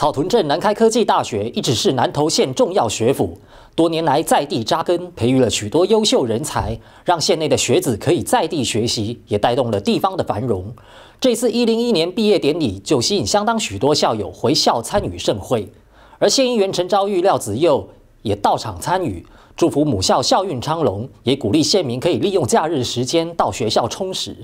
草屯镇南开科技大学一直是南投县重要学府，多年来在地扎根，培育了许多优秀人才，让县内的学子可以在地学习，也带动了地方的繁荣。这次一零一年毕业典礼就吸引相当许多校友回校参与盛会，而县议员陈昭玉、廖子佑也到场参与，祝福母校校运昌隆，也鼓励县民可以利用假日时间到学校充实。